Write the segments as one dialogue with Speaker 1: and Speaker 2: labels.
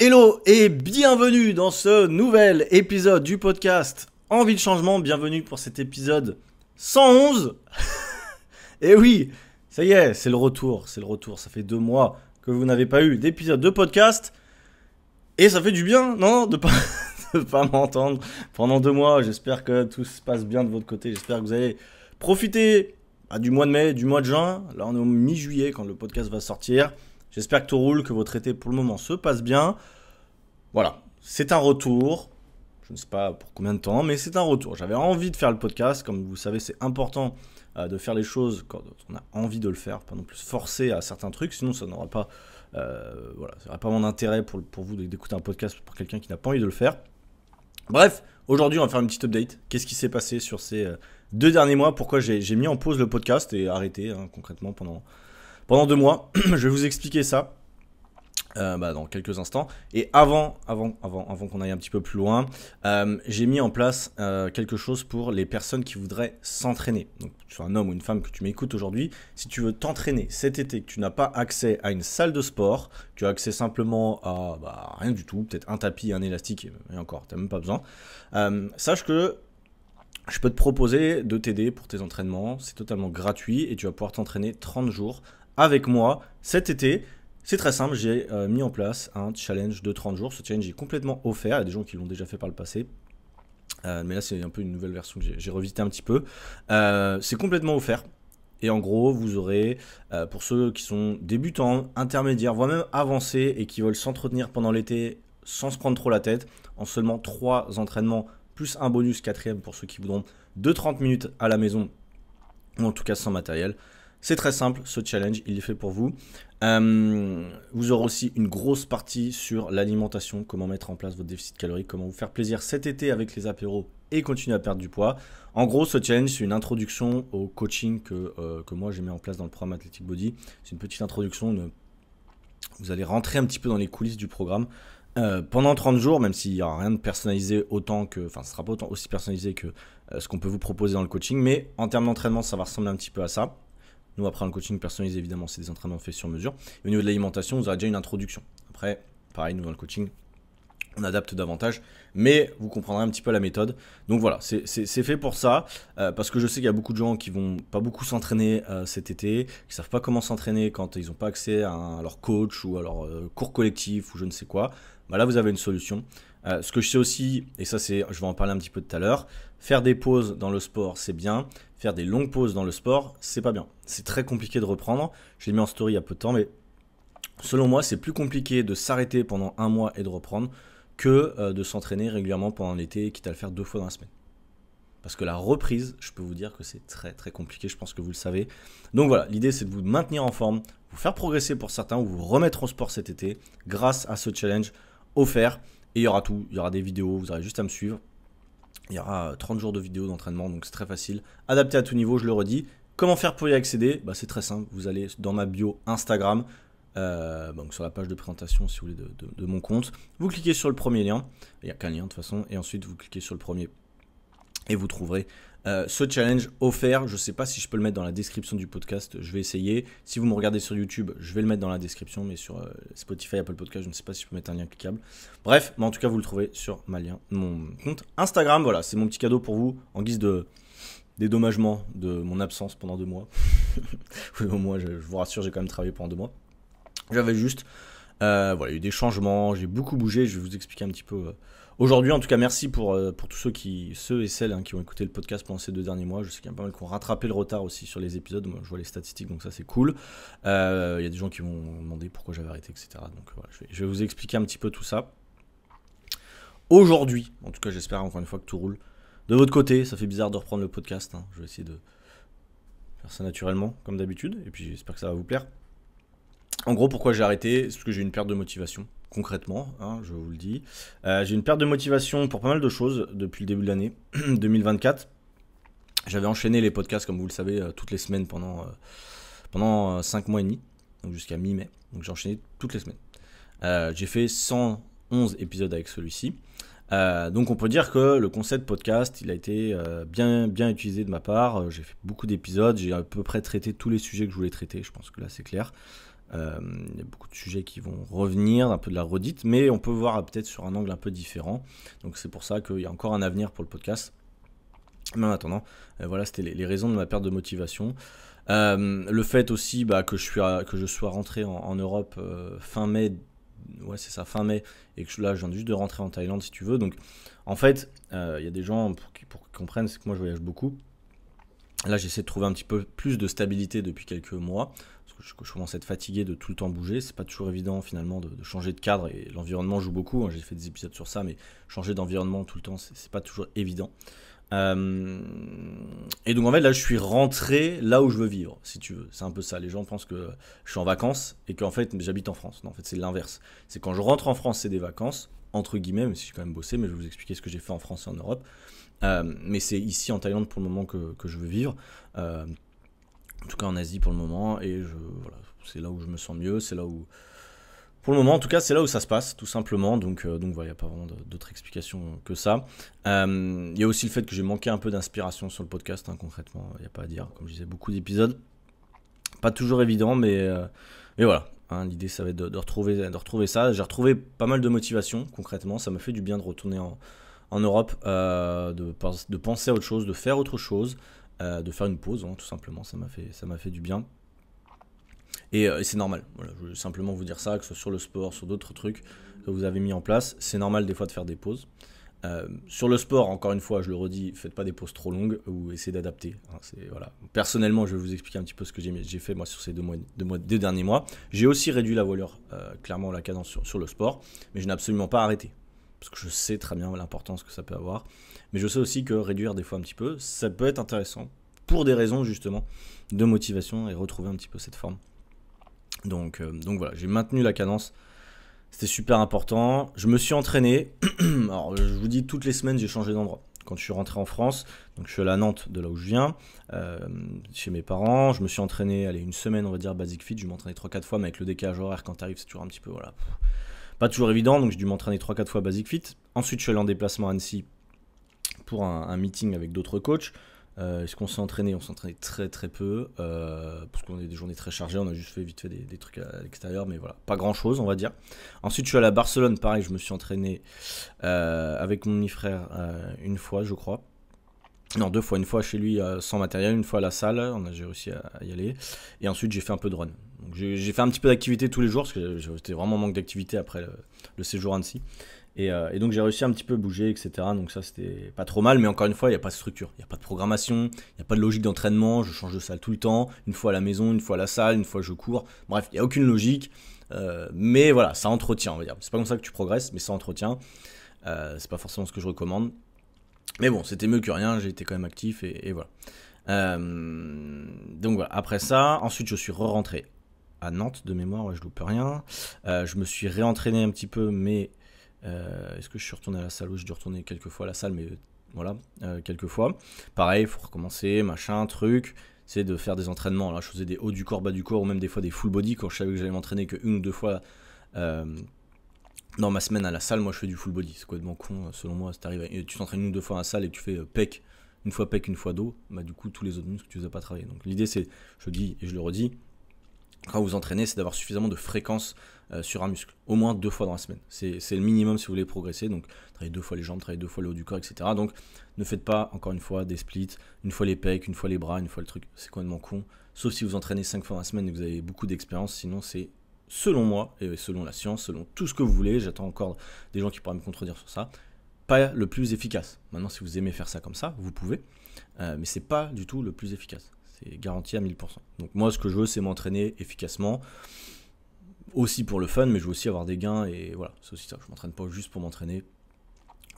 Speaker 1: Hello et bienvenue dans ce nouvel épisode du podcast Envie de changement. Bienvenue pour cet épisode 111. et oui, ça y est, c'est le retour, c'est le retour. Ça fait deux mois que vous n'avez pas eu d'épisode de podcast. Et ça fait du bien, non De pas, pas m'entendre pendant deux mois. J'espère que tout se passe bien de votre côté. J'espère que vous allez profiter à bah, du mois de mai, du mois de juin. Là, on est au mi-juillet quand le podcast va sortir. J'espère que tout roule, que votre été pour le moment se passe bien. Voilà, c'est un retour. Je ne sais pas pour combien de temps, mais c'est un retour. J'avais envie de faire le podcast. Comme vous savez, c'est important euh, de faire les choses quand on a envie de le faire, pas non plus forcer à certains trucs, sinon ça n'aura pas, euh, pas mon intérêt pour, pour vous d'écouter un podcast pour quelqu'un qui n'a pas envie de le faire. Bref, aujourd'hui on va faire une petite update. Qu'est-ce qui s'est passé sur ces euh, deux derniers mois Pourquoi j'ai mis en pause le podcast et arrêté hein, concrètement pendant, pendant deux mois Je vais vous expliquer ça. Euh, bah, dans quelques instants. Et avant, avant, avant, avant qu'on aille un petit peu plus loin, euh, j'ai mis en place euh, quelque chose pour les personnes qui voudraient s'entraîner. Donc, tu sois un homme ou une femme que tu m'écoutes aujourd'hui, si tu veux t'entraîner cet été, que tu n'as pas accès à une salle de sport, tu as accès simplement à bah, rien du tout, peut-être un tapis, un élastique, et encore, tu n'as même pas besoin, sache que je peux te proposer de t'aider pour tes entraînements. C'est totalement gratuit et tu vas pouvoir t'entraîner 30 jours avec moi cet été. C'est très simple, j'ai euh, mis en place un challenge de 30 jours. Ce challenge est complètement offert. Il y a des gens qui l'ont déjà fait par le passé. Euh, mais là, c'est un peu une nouvelle version que j'ai revisité un petit peu. Euh, c'est complètement offert. Et en gros, vous aurez, pour ceux qui sont débutants, intermédiaires, voire même avancés et qui veulent s'entretenir pendant l'été sans se prendre trop la tête, en seulement 3 entraînements, plus un bonus quatrième pour ceux qui voudront, 2 30 minutes à la maison, ou en tout cas sans matériel. C'est très simple, ce challenge, il est fait pour vous. Euh, vous aurez aussi une grosse partie sur l'alimentation, comment mettre en place votre déficit calorique, comment vous faire plaisir cet été avec les apéros et continuer à perdre du poids. En gros, ce challenge, c'est une introduction au coaching que, euh, que moi j'ai mis en place dans le programme Athletic Body. C'est une petite introduction. Vous allez rentrer un petit peu dans les coulisses du programme. Euh, pendant 30 jours, même s'il n'y aura rien de personnalisé autant que. Enfin, ce sera pas autant, aussi personnalisé que ce qu'on peut vous proposer dans le coaching, mais en termes d'entraînement, ça va ressembler un petit peu à ça. Nous, après, le coaching personnalisé, évidemment, c'est des entraînements faits sur mesure. Et au niveau de l'alimentation, vous aurez déjà une introduction. Après, pareil, nous, dans le coaching, on adapte davantage, mais vous comprendrez un petit peu la méthode. Donc voilà, c'est fait pour ça, euh, parce que je sais qu'il y a beaucoup de gens qui vont pas beaucoup s'entraîner euh, cet été, qui savent pas comment s'entraîner quand ils n'ont pas accès à, leur coach ou à leur euh, cours collectif ou je ne sais quoi. Bah là, vous avez une solution. ce que je sais aussi, et ça c'est, je vais en parler un petit peu tout à l'heure, faire des pauses dans le sport, c'est bien, faire des longues pauses dans le sport, c'est pas bien. C'est très compliqué de reprendre. Je l'ai mis en story il y a peu de temps, mais selon moi, c'est plus compliqué de s'arrêter pendant un mois et de reprendre que euh, de s'entraîner régulièrement pendant l'été, quitte à le faire deux fois dans la semaine. Parce que la reprise, je peux vous dire que c'est très très compliqué, je pense que vous le savez. Donc voilà, l'idée c'est de vous maintenir en forme, vous faire progresser pour certains ou vous remettre au sport cet été grâce à ce challenge offert. Et il y aura tout, il y aura des vidéos, vous aurez juste à me suivre. Il y aura 30 euh, jours de vidéos d'entraînement, donc c'est très facile. Adapté à tout niveau, je le redis. Comment faire pour y accéder bah, C'est très simple. Vous allez dans ma bio Instagram, euh, donc sur la page de présentation, si vous voulez, de, de mon compte. Vous cliquez sur le premier lien. Il n'y a qu'un lien de toute façon. Et ensuite, vous cliquez sur le premier et vous trouverez euh, ce challenge offert. Je ne sais pas si je peux le mettre dans la description du podcast, je vais essayer. Si vous me regardez sur YouTube, je vais le mettre dans la description, mais sur euh, Spotify, Apple Podcast, je ne sais pas si je peux mettre un lien cliquable. Bref, mais en tout cas, vous le trouvez sur ma lien, mon compte Instagram. Voilà, c'est mon petit cadeau pour vous en guise de dédommagement de mon absence pendant deux mois. au moins, je, vous rassure, j'ai quand même travaillé pendant deux mois. J'avais juste, euh, eu des changements, j'ai beaucoup bougé, je vais vous expliquer un petit peu Aujourd'hui, en tout cas, merci pour, euh, pour tous ceux, qui, ceux et celles hein, qui ont écouté le podcast pendant ces deux derniers mois. Je sais qu'il y en a pas mal qui ont rattrapé le retard aussi sur les épisodes. Moi, je vois les statistiques, donc ça, c'est cool. Euh, il y a des gens qui m'ont demandé pourquoi j'avais arrêté, etc. Donc voilà, je vais, vous expliquer un petit peu tout ça. Aujourd'hui, en tout cas, j'espère encore une fois que tout roule. De votre côté, ça fait bizarre de reprendre le podcast. Hein. Je vais essayer de faire ça naturellement, comme d'habitude. Et puis, j'espère que ça va vous plaire. En gros, pourquoi j'ai arrêté C'est parce que j'ai une perte de motivation concrètement, hein, je vous le dis. Euh, j'ai une perte de motivation pour pas mal de choses depuis le début de l'année 2024. J'avais enchaîné les podcasts, comme vous le savez, euh, toutes les semaines pendant, euh, pendant 5 mois et demi, donc jusqu'à mi-mai. Donc j'ai enchaîné toutes les semaines. j'ai fait 111 épisodes avec celui-ci. donc on peut dire que le concept podcast, il a été bien, bien utilisé de ma part. J'ai fait beaucoup d'épisodes, j'ai à peu près traité tous les sujets que je voulais traiter, je pense que là c'est clair. Euh, il y a beaucoup de sujets qui vont revenir, un peu de la redite, mais on peut voir peut-être sur un angle un peu différent. Donc c'est pour ça qu'il y a encore un avenir pour le podcast. Mais en attendant, euh, voilà, c'était les, raisons de ma perte de motivation. Euh, le fait aussi bah, que, je suis que je sois rentré en, Europe fin mai, ouais c'est ça, fin mai, et que là je viens juste de rentrer en Thaïlande si tu veux. Donc en fait, il y a des gens pour qui, comprennent, c'est que moi je voyage beaucoup. Là j'essaie de trouver un petit peu plus de stabilité depuis quelques mois je, commence à être fatigué de tout le temps bouger. C'est pas toujours évident finalement de, changer de cadre et l'environnement joue beaucoup. J'ai fait des épisodes sur ça, mais changer d'environnement tout le temps, c'est pas toujours évident. Euh, et donc en fait là je suis rentré là où je veux vivre si tu veux c'est un peu ça les gens pensent que je suis en vacances et qu'en fait j'habite en France non en fait c'est l'inverse c'est quand je rentre en France c'est des vacances entre guillemets mais si j'ai quand même bossé mais je vais vous expliquer ce que j'ai fait en France et en Europe euh, mais c'est ici en Thaïlande pour le moment que, je veux vivre euh, en tout cas en Asie pour le moment. Et je, c'est là où je me sens mieux. C'est là où. Pour le moment, en tout cas, c'est là où ça se passe, tout simplement. Donc, euh, donc voilà, il n'y a pas vraiment d'autre explication que ça. Euh, il y a aussi le fait que j'ai manqué un peu d'inspiration sur le podcast, hein, concrètement. Il n'y a pas à dire. Comme je disais, beaucoup d'épisodes. Pas toujours évident, mais, euh, mais voilà. Hein, l'idée, ça va être de, retrouver, de retrouver ça. J'ai retrouvé pas mal de motivation, concrètement. Ça m'a fait du bien de retourner en, Europe, de, penser à autre chose, de faire autre chose, euh, de faire une pause, hein, tout simplement. Ça m'a fait, ça m'a fait du bien. Et, euh, c'est normal. je veux simplement vous dire ça, que ce soit sur le sport, sur d'autres trucs que vous avez mis en place, c'est normal des fois de faire des pauses. Euh, sur le sport, encore une fois, je le redis, faites pas des pauses trop longues ou essayez d'adapter. Hein, c'est voilà. Personnellement, je vais vous expliquer un petit peu ce que j'ai fait moi sur ces deux, mois, derniers mois. J'ai aussi réduit la voilure, clairement la cadence sur, le sport, mais je n'ai absolument pas arrêté parce que je sais très bien l'importance que ça peut avoir. Mais je sais aussi que réduire des fois un petit peu, ça peut être intéressant pour des raisons justement de motivation et retrouver un petit peu cette forme. Donc, euh, donc voilà, j'ai maintenu la cadence. C'était super important. Je me suis entraîné. Alors, je vous dis, toutes les semaines, j'ai changé d'endroit. Quand je suis rentré en France, donc je suis à à Nantes, de là où je viens, euh, chez mes parents. Je me suis entraîné, allez, une semaine, on va dire, basic fit. Je m'entraînais 3-4 fois, mais avec le décalage horaire, quand t'arrives, c'est toujours un petit peu, voilà pas toujours évident, donc j'ai dû m'entraîner 3-4 fois Basic Fit. Ensuite, je suis allé en déplacement à Annecy pour un, meeting avec d'autres coachs. Euh, est-ce qu'on s'est entraîné On s'est entraîné très très peu, euh, parce qu'on a des journées très chargées, on a juste fait vite fait des, trucs à, l'extérieur, mais voilà, pas grand chose on va dire. Ensuite je suis allé à Barcelone, pareil, je me suis entraîné euh, avec mon frère une fois je crois. Non, deux fois, une fois chez lui sans matériel, une fois à la salle, on j'ai réussi à, y aller. Et ensuite j'ai fait un peu de run j'ai fait un petit peu d'activité tous les jours, parce que j'étais vraiment en manque d'activité après le, séjour Annecy. Euh, et, donc j'ai réussi un petit peu bouger, etc. Donc ça, c'était pas trop mal, mais encore une fois, il n'y a pas de structure, il n'y a pas de programmation, il n'y a pas de logique d'entraînement, je change de salle tout le temps, une fois à la maison, une fois à la salle, une fois je cours. Bref, il n'y a aucune logique. Euh, mais voilà, ça entretient, on va dire. C'est pas comme ça que tu progresses, mais ça entretient. Euh, c'est pas forcément ce que je recommande. Mais bon, c'était mieux que rien, j'ai été quand même actif et, voilà. donc voilà, après ça, ensuite je suis re-rentré à Nantes de mémoire, je ne loupe rien. Euh, je me suis réentraîné un petit peu, mais euh, est-ce que je suis retourné à la salle ou je dû retourner quelques fois à la salle, mais euh, voilà, quelques fois. Pareil, il faut recommencer, machin, truc. C'est de faire des entraînements. Là, je faisais des hauts du corps, bas du corps, ou même des fois des full body quand je savais que j'allais m'entraîner que une ou deux fois dans ma semaine à la salle, moi je fais du full body. C'est complètement con, selon moi. Si arrivé. tu t'entraînes une ou deux fois à la salle et tu fais pec, une fois pec, une fois dos, bah du coup tous les autres muscles tu les pas travailler. Donc l'idée c'est, je dis et je le redis, quand vous entraînez, c'est d'avoir suffisamment de fréquence euh, sur un muscle, au moins deux fois dans la semaine. C'est le minimum si vous voulez progresser. Donc, travaillez deux fois les jambes, travaillez deux fois le haut du corps, etc. Donc, ne faites pas, encore une fois, des splits, une fois les pecs, une fois les bras, une fois le truc. C'est complètement con. Sauf si vous entraînez cinq fois dans la semaine et que vous avez beaucoup d'expérience. Sinon, c'est selon moi, et selon la science, selon tout ce que vous voulez, j'attends encore des gens qui pourraient me contredire sur ça, pas le plus efficace. Maintenant, si vous aimez faire ça comme ça, vous pouvez, euh, mais c'est pas du tout le plus efficace. C'est garanti à 1000%. Donc moi, ce que je veux, c'est m'entraîner efficacement, aussi pour le fun, mais je veux aussi avoir des gains, et voilà, c'est aussi ça. Je m'entraîne pas juste pour m'entraîner,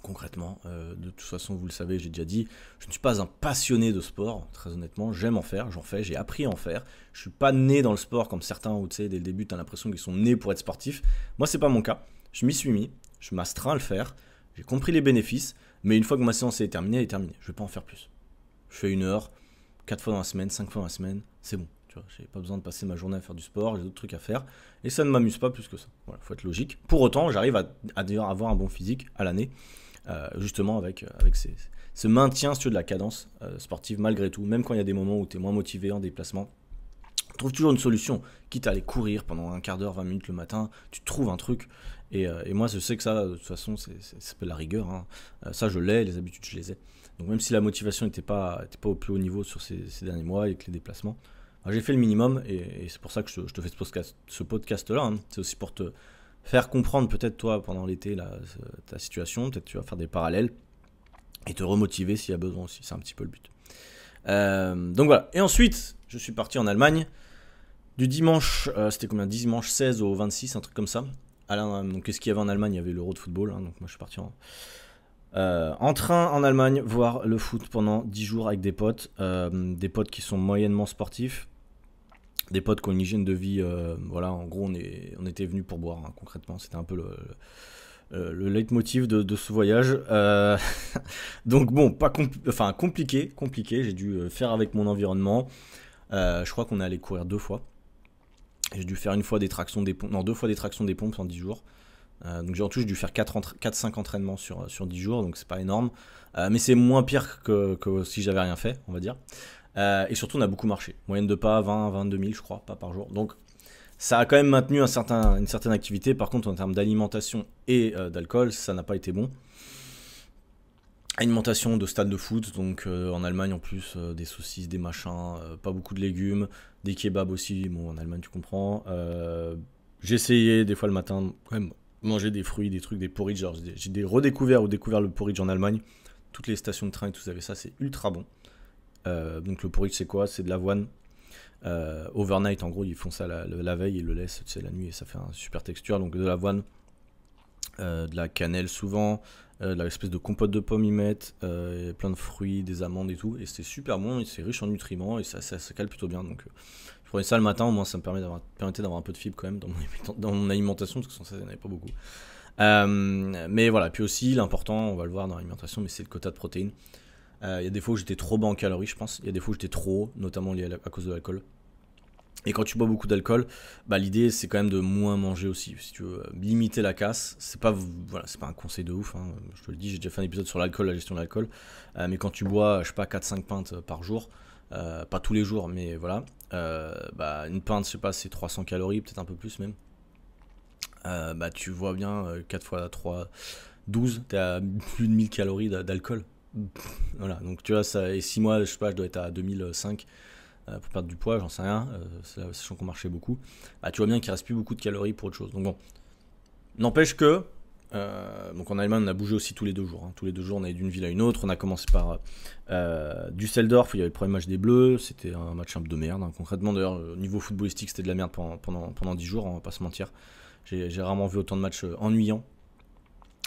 Speaker 1: concrètement. Euh, de toute façon, vous le savez, j'ai déjà dit, je ne suis pas un passionné de sport, très honnêtement. J'aime en faire, j'en fais, j'ai appris à en faire. Je suis pas né dans le sport comme certains où, tu sais, dès le début, tu as l'impression qu'ils sont nés pour être sportifs. Moi, c'est pas mon cas. Je m'y suis mis, je m'astreins à le faire, j'ai compris les bénéfices, mais une fois que ma séance est terminée, elle est terminée. Je vais pas en faire plus. Je fais une heure, 4 fois dans la semaine, 5 fois dans la semaine, c'est bon. Tu vois, j'ai pas besoin de passer ma journée à faire du sport, j'ai d'autres trucs à faire. Et ça ne m'amuse pas plus que ça. Voilà, faut être logique. Pour autant, j'arrive à, avoir un bon physique à l'année, euh, justement avec, euh, avec ce maintien sur de la cadence euh, sportive malgré tout, même quand il y a des moments où tu es moins motivé en déplacement. trouve toujours une solution, quitte à aller courir pendant un quart d'heure, 20 minutes le matin, tu trouves un truc. Et, moi, je sais que ça, de toute façon, c'est, ça s'appelle la rigueur. Hein. ça, je l'ai, les habitudes, je les ai. Donc même si la motivation n'était pas, au plus haut niveau sur ces, derniers mois avec les déplacements, j'ai fait le minimum et, c'est pour ça que je, te fais ce podcast, là. Hein. C'est aussi pour te faire comprendre peut-être toi pendant l'été ta situation, peut-être tu vas faire des parallèles et te remotiver s'il y a besoin aussi. C'est un petit peu le but. Euh, donc voilà. Et ensuite, je suis parti en Allemagne. Du dimanche, euh, c'était combien Dimanche 16 au 26, un truc comme ça. Alain, euh, donc qu'est-ce qu'il y avait en Allemagne Il y avait l'Euro de football. Hein. donc moi je suis parti en, euh, en train en Allemagne, voir le foot pendant 10 jours avec des potes, euh, des potes qui sont moyennement sportifs, des potes qui ont une hygiène de vie. Euh, voilà, en gros, on, est, on était venu pour boire, hein, concrètement. C'était un peu le, le, leitmotiv de, ce voyage. donc, bon, pas enfin, compliqué, compliqué. J'ai dû faire avec mon environnement. je crois qu'on est allé courir deux fois. J'ai dû faire une fois des tractions des pompes, non, deux fois des tractions des pompes en 10 jours. Euh, donc j'ai en tout dû faire 4-5 entraînements sur, sur 10 jours, donc c'est pas énorme. Euh, mais c'est moins pire que, que si j'avais rien fait, on va dire. Euh, et surtout, on a beaucoup marché. Moyenne de pas, 20, 22 000, je crois, pas par jour. Donc ça a quand même maintenu une certaine activité. Par contre, en termes d'alimentation et d'alcool, ça n'a pas été bon. Alimentation de stade de foot, donc en Allemagne en plus, des saucisses, des machins, pas beaucoup de légumes, des kebabs aussi, bon en Allemagne tu comprends. J'essayais des fois le matin, quand même manger des fruits, des trucs, des porridge. J'ai redécouvert ou découvert le porridge en Allemagne. Toutes les stations de train et tout, vous avez ça, c'est ultra bon. Euh, donc le porridge, c'est quoi C'est de l'avoine. Euh, overnight, en gros, ils font ça la, veille et le laissent la nuit et ça fait un super texture. Donc de l'avoine, euh, de la cannelle souvent, de l'espèce de compote de pommes ils mettent, plein de fruits, des amandes et tout. Et c'est super bon, c'est riche en nutriments et ça, ça, cale plutôt bien. Donc je prenais ça le matin, au moins ça me permet d'avoir, permettait d'avoir un peu de fibre quand même dans mon, alimentation, parce que sans ça, il n'y en avait pas beaucoup. Euh, mais voilà, puis aussi l'important, on va le voir dans l'alimentation, mais c'est le quota de protéines. Euh, il y a des fois où j'étais trop bas en calories, je pense. Il y a des fois où j'étais trop haut, notamment lié à, cause de l'alcool. Et quand tu bois beaucoup d'alcool, bah, l'idée c'est quand même de moins manger aussi. Si tu veux euh, limiter la casse, c'est pas voilà, c'est pas un conseil de ouf. Hein. Je te le dis, j'ai déjà fait un épisode sur l'alcool, la gestion de l'alcool. mais quand tu bois, je sais pas, 4-5 pintes par jour, pas tous les jours, mais voilà, euh, bah, une pinte, je sais pas, c'est 300 calories, peut-être un peu plus même. Euh, bah, tu vois bien, 4 euh, fois 3, 12, t'es à plus de 1000 calories d'alcool. Voilà, donc tu vois, ça, et 6 mois je sais pas, je dois être à 2005 pour perdre du poids, j'en sais rien, sachant qu'on marchait beaucoup, bah, tu vois bien qu'il reste plus beaucoup de calories pour autre chose. Donc bon, n'empêche que euh, donc en Allemagne, on a bougé aussi tous les deux jours. Hein. Tous les deux jours, on allait d'une ville à une autre. On a commencé par euh, Düsseldorf, il y avait le premier match des Bleus. C'était un match un peu de merde. Hein. Concrètement, d'ailleurs, au niveau footballistique, c'était de la merde pendant, pendant, 10 jours, hein, on va pas se mentir. J'ai rarement vu autant de matchs euh, ennuyants.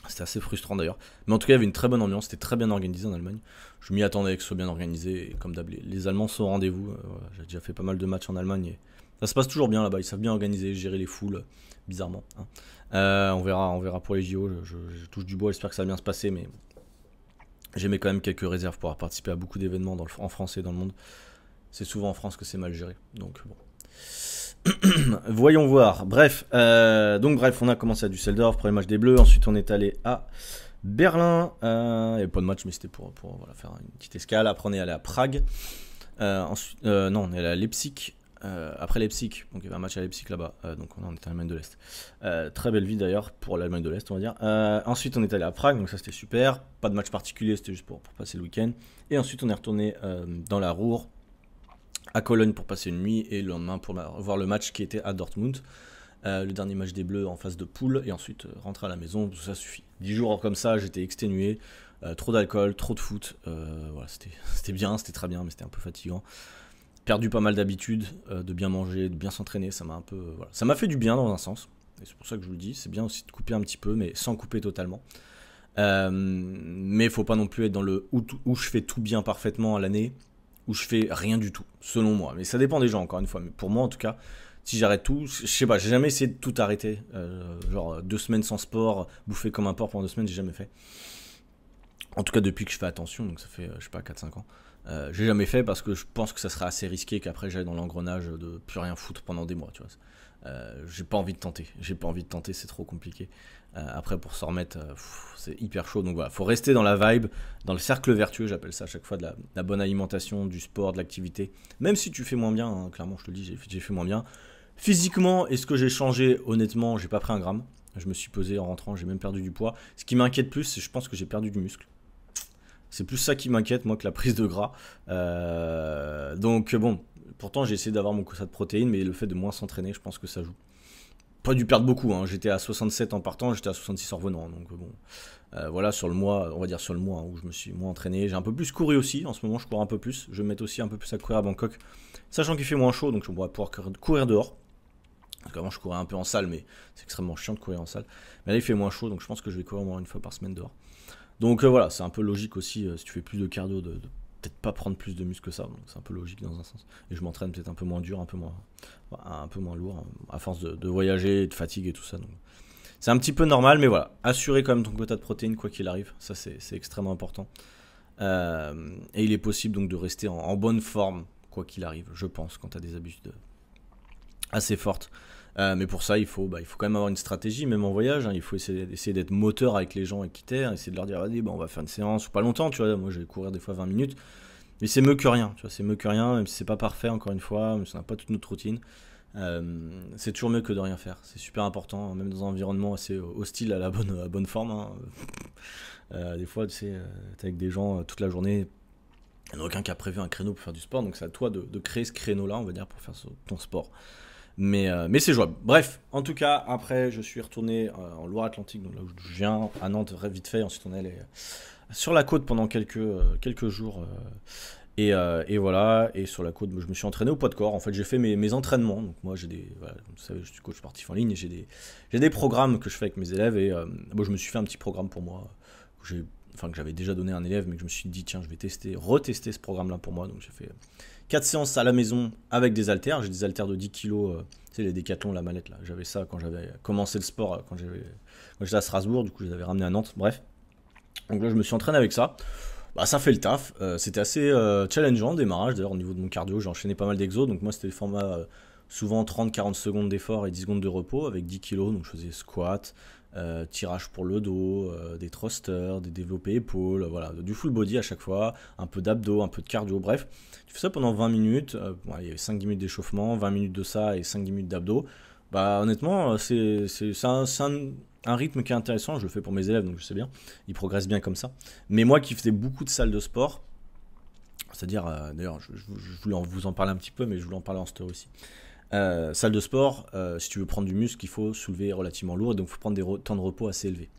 Speaker 1: C'était assez frustrant d'ailleurs. Mais en tout cas, il y avait une très bonne ambiance. C'était très bien organisé en Allemagne. Je m'y attendais que ce soit bien organisé. comme d'hab, les Allemands sont au rendez-vous. J'ai déjà fait pas mal de matchs en Allemagne. ça se passe toujours bien là-bas. Ils savent bien organiser, gérer les foules, bizarrement. Euh, on verra, on verra pour les JO. Je, touche du bois, j'espère que ça va bien se passer, mais j'ai j'aimais quand même quelques réserves pour participer à beaucoup d'événements en France et dans le monde. C'est souvent en France que c'est mal géré, donc Voyons voir. Bref, euh, donc bref, on a commencé à Düsseldorf, premier match des Bleus. Ensuite, on est allé à Berlin. Euh, il n'y avait pas de match, mais c'était pour, faire une petite escale. Après, on est allé à Prague. non, on est allé à Leipzig. Euh, après Leipzig, donc il y avait un match à Leipzig là-bas, euh, donc on était en Allemagne de l'Est. Euh, très belle vie d'ailleurs pour l'Allemagne de l'Est, on va dire. ensuite, on est allé à Prague, donc ça c'était super. Pas de match particulier, c'était juste pour, passer le week-end. Et ensuite, on est retourné dans la Ruhr, à Cologne pour passer une nuit et le lendemain pour voir le match qui était à Dortmund. le dernier match des Bleus en phase de poule et ensuite rentrer à la maison, tout ça suffit. 10 jours comme ça, j'étais exténué, trop d'alcool, trop de foot, voilà, c'était bien, c'était très bien, mais c'était un peu fatigant perdu pas mal d'habitude euh, de bien manger, de bien s'entraîner. Ça m'a un peu, euh, ça m'a fait du bien dans un sens. Et c'est pour ça que je vous le dis. C'est bien aussi de couper un petit peu, mais sans couper totalement. Euh, mais faut pas non plus être dans le où, je fais tout bien parfaitement à l'année, où je fais rien du tout, selon moi. Mais ça dépend des gens, encore une fois. Mais pour moi, en tout cas, si j'arrête tout, je sais pas, j'ai jamais essayé de tout arrêter. Euh, genre deux semaines sans sport, bouffer comme un porc pendant deux semaines, j'ai jamais fait. En tout cas, depuis que je fais attention, donc ça fait, je sais pas, 4-5 ans. Euh, j'ai jamais fait parce que je pense que ça serait assez risqué qu'après j'aille dans l'engrenage de plus rien foutre pendant des mois, tu vois. Euh, j'ai pas envie de tenter, j'ai pas envie de tenter, c'est trop compliqué. Euh, après pour s'en remettre, c'est hyper chaud, donc voilà, faut rester dans la vibe, dans le cercle vertueux, j'appelle ça à chaque fois, de la, bonne alimentation, du sport, de l'activité. Même si tu fais moins bien, hein, clairement je te le dis, j'ai fait moins bien. Physiquement, est-ce que j'ai changé Honnêtement, j'ai pas pris un gramme. Je me suis pesé en rentrant, j'ai même perdu du poids. Ce qui m'inquiète plus, c'est je pense que j'ai perdu du muscle. C'est plus ça qui m'inquiète, moi, que la prise de gras. Euh, donc, bon, pourtant, j'ai essayé d'avoir mon quota de protéines, mais le fait de moins s'entraîner, je pense que ça joue. Pas dû perdre beaucoup, hein. j'étais à 67 en partant, j'étais à 66 en revenant. Donc, bon, euh, voilà, sur le mois, on va dire sur le mois hein, où je me suis moins entraîné. J'ai un peu plus couru aussi, en ce moment, je cours un peu plus. Je vais me mettre aussi un peu plus à courir à Bangkok, sachant qu'il fait moins chaud, donc je vais pouvoir courir dehors. Parce je courais un peu en salle, mais c'est extrêmement chiant de courir en salle. Mais là, il fait moins chaud, donc je pense que je vais courir au moins une fois par semaine dehors. Donc euh, voilà, c'est un peu logique aussi, euh, si tu fais plus de cardio, de, peut-être pas prendre plus de muscle que ça. Donc c'est un peu logique dans un sens. Et je m'entraîne peut-être un peu moins dur, un peu moins, un peu moins lourd, hein, à force de, voyager, de fatigue et tout ça. Donc c'est un petit peu normal, mais voilà, assurer quand même ton quota de protéines, quoi qu'il arrive. Ça, c'est extrêmement important. Euh, et il est possible donc de rester en, bonne forme, quoi qu'il arrive, je pense, quand tu as des habitudes assez fortes. Euh, mais pour ça, il faut, bah, il faut quand même avoir une stratégie, même en voyage. Hein. il faut essayer, d'être moteur avec les gens et quitter, hein. essayer de leur dire, vas-y bon bah, on va faire une séance, ou pas longtemps, tu vois. Moi, je vais courir des fois 20 minutes. Mais c'est mieux que rien, tu vois, c'est mieux que rien, même si c'est pas parfait, encore une fois, même si on n'a pas toute notre routine. Euh, c'est toujours mieux que de rien faire. C'est super important, hein, même dans un environnement assez hostile à la bonne, à bonne forme. Euh, des fois, tu sais, t'es avec des gens toute la journée. Il n'y en a aucun qui a prévu un créneau pour faire du sport, donc c'est à toi de créer ce créneau-là, on va dire, pour faire ton sport. Euh, mais, c'est jouable. Bref, en tout cas, après, je suis retourné euh, en Loire-Atlantique, donc là où je viens, à Nantes, vite fait. Ensuite, on est allé euh, sur la côte pendant quelques, quelques jours. Et, voilà, et sur la côte, je me suis entraîné au poids de corps. En fait, j'ai fait mes, mes, entraînements. Donc, moi, j'ai des. Voilà, vous savez, je suis coach sportif en ligne et j'ai des, des programmes que je fais avec mes élèves. Et moi, je me suis fait un petit programme pour moi. Enfin, que j'avais déjà donné à un élève, mais que je me suis dit, tiens, je vais tester, retester ce programme-là pour moi. Donc, j'ai fait 4 séances à la maison avec des haltères. J'ai des haltères de 10 kg, C'est les décathlons, la manette là. J'avais ça quand j'avais commencé le sport, quand j'étais à Strasbourg, du coup, je les avais ramenés à Nantes. Bref. Donc là, je me suis entraîné avec ça. Bah, ça fait le taf. Euh, c'était assez euh, challengeant challengeant, démarrage. D'ailleurs, au niveau de mon cardio, j'ai enchaîné pas mal d'exos. Donc moi, c'était le format euh, souvent 30-40 secondes d'effort et 10 secondes de repos avec 10 kg. Donc je faisais squat, euh, tirage pour le dos, euh, des thrusters, des développés épaules, voilà, du full body à chaque fois, un peu d'abdos, un peu de cardio, bref. Tu fais ça pendant 20 minutes, euh, il y 5 minutes d'échauffement, 20 minutes de ça et 5 minutes d'abdos. Bah honnêtement, c'est un, rythme qui est intéressant, je le fais pour mes élèves, donc je sais bien, ils progressent bien comme ça. Mais moi qui faisais beaucoup de salles de sport, c'est-à-dire, d'ailleurs, je, voulais vous en parler un petit peu, mais je voulais en parler en story aussi. Euh, salle de sport, euh, si tu veux prendre du muscle, il faut soulever relativement lourd, et donc il faut prendre des temps de repos assez élevés.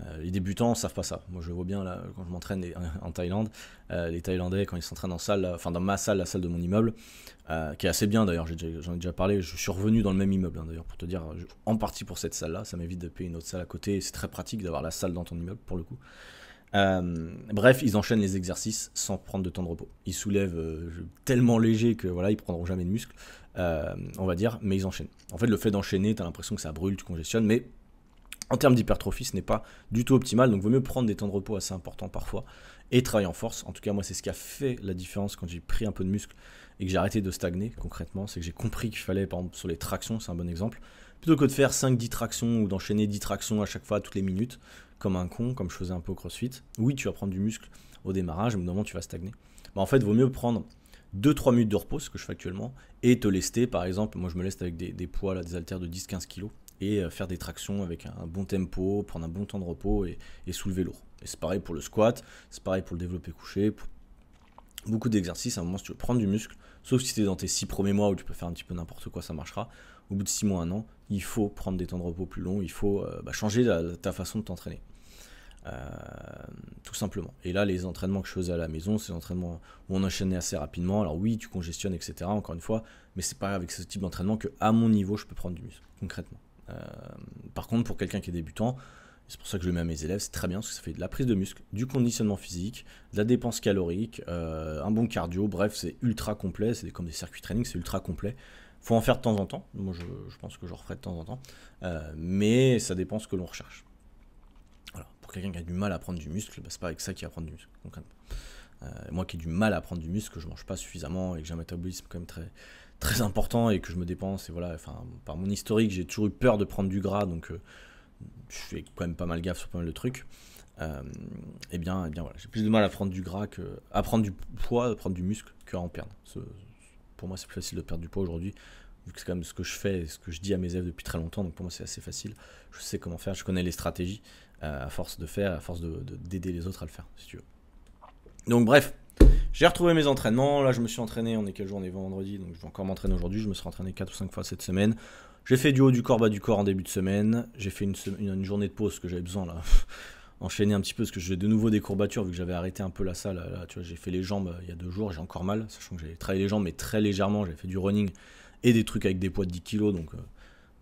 Speaker 1: Euh, les débutants ne savent pas ça. Moi, je le vois bien là, quand je m'entraîne en Thaïlande. les Thaïlandais, quand ils s'entraînent en salle, enfin dans ma salle, la salle de mon immeuble, qui est assez bien d'ailleurs, j'en ai, déjà parlé, je suis revenu dans le même immeuble hein, d'ailleurs, pour te dire, en partie pour cette salle-là, ça m'évite de payer une autre salle à côté, c'est très pratique d'avoir la salle dans ton immeuble pour le coup. bref, ils enchaînent les exercices sans prendre de temps de repos. Ils soulèvent tellement léger que voilà, ils prendront jamais de muscle. Euh, on va dire, mais ils enchaînent. En fait, le fait d'enchaîner, tu as l'impression que ça brûle, tu congestionnes, mais en termes d'hypertrophie, ce n'est pas du tout optimal, donc vaut mieux prendre des temps de repos assez importants parfois et travailler en force. En tout cas, moi, c'est ce qui a fait la différence quand j'ai pris un peu de muscle et que j'ai arrêté de stagner concrètement. C'est que j'ai compris qu'il fallait, par exemple, sur les tractions, c'est un bon exemple, plutôt que de faire 5-10 tractions ou d'enchaîner 10 tractions à chaque fois, toutes les minutes, comme un con, comme je faisais un peu au crossfit, oui, tu vas prendre du muscle au démarrage, mais au moment, tu vas stagner. Mais en fait, vaut mieux prendre 2-3 minutes de repos, ce que je fais actuellement, et te lester, par exemple, moi je me leste avec des, poils poids, des haltères de 10-15 kg, et euh, faire des tractions avec un bon tempo, prendre un bon temps de repos et, soulever lourd. Et c'est pareil pour le squat, c'est pareil pour le développé couché, beaucoup d'exercices. À un moment, si tu veux prendre du muscle, sauf si tu es dans tes 6 premiers mois où tu peux faire un petit peu n'importe quoi, ça marchera. Au bout de 6 mois, 1 an, il faut prendre des temps de repos plus longs, il faut euh, bah, changer ta façon de t'entraîner. Euh, tout simplement. Et là, les entraînements que je faisais à la maison, c'est des entraînements où on enchaînait assez rapidement. Alors oui, tu congestionnes, etc. Encore une fois, mais c'est pas avec ce type d'entraînement que, à mon niveau, je peux prendre du muscle, concrètement. Euh, par contre, pour quelqu'un qui est débutant, c'est pour ça que je le mets à mes élèves, c'est très bien parce que ça fait de la prise de muscle, du conditionnement physique, de la dépense calorique, euh, un bon cardio, bref, c'est ultra complet, c'est comme des circuits training, c'est ultra complet. Faut en faire de temps en temps, moi je, pense que j'en referai de temps en temps, mais ça dépend ce que l'on recherche quelqu'un qui a du mal à prendre du muscle, bah, c'est pas avec ça qu'il va prendre du muscle. Euh, moi qui ai du mal à prendre du muscle, que je mange pas suffisamment et que j'ai un métabolisme quand même très, très important et que je me dépense, et voilà, enfin, par mon historique, j'ai toujours eu peur de prendre du gras, donc euh, je fais quand même pas mal gaffe sur pas mal de trucs. Euh, et bien, et bien voilà, j'ai plus de mal à prendre du gras que à prendre du poids, à prendre du muscle qu'à en perdre. pour moi, c'est plus facile de perdre du poids aujourd'hui, vu que c'est quand même ce que je fais et ce que je dis à mes élèves depuis très longtemps, donc pour moi, c'est assez facile. Je sais comment faire, je connais les stratégies à force de faire, à force d'aider de, les autres à le faire, si tu veux. Donc bref, j'ai retrouvé mes entraînements. Là, je me suis entraîné. On est quel jour On est vendredi, donc je vais encore m'entraîner aujourd'hui. Je me suis entraîné 4 ou 5 fois cette semaine. J'ai fait du haut du corps, bas du corps en début de semaine. J'ai fait une, journée de pause que j'avais besoin là. Enchaîner un petit peu parce que j'ai de nouveau des courbatures vu que j'avais arrêté un peu la salle. Là, tu vois, j'ai fait les jambes euh, il y a deux jours, j'ai encore mal, sachant que j'avais travaillé les jambes mais très légèrement. J'ai fait du running et des trucs avec des poids de 10 kg, donc euh,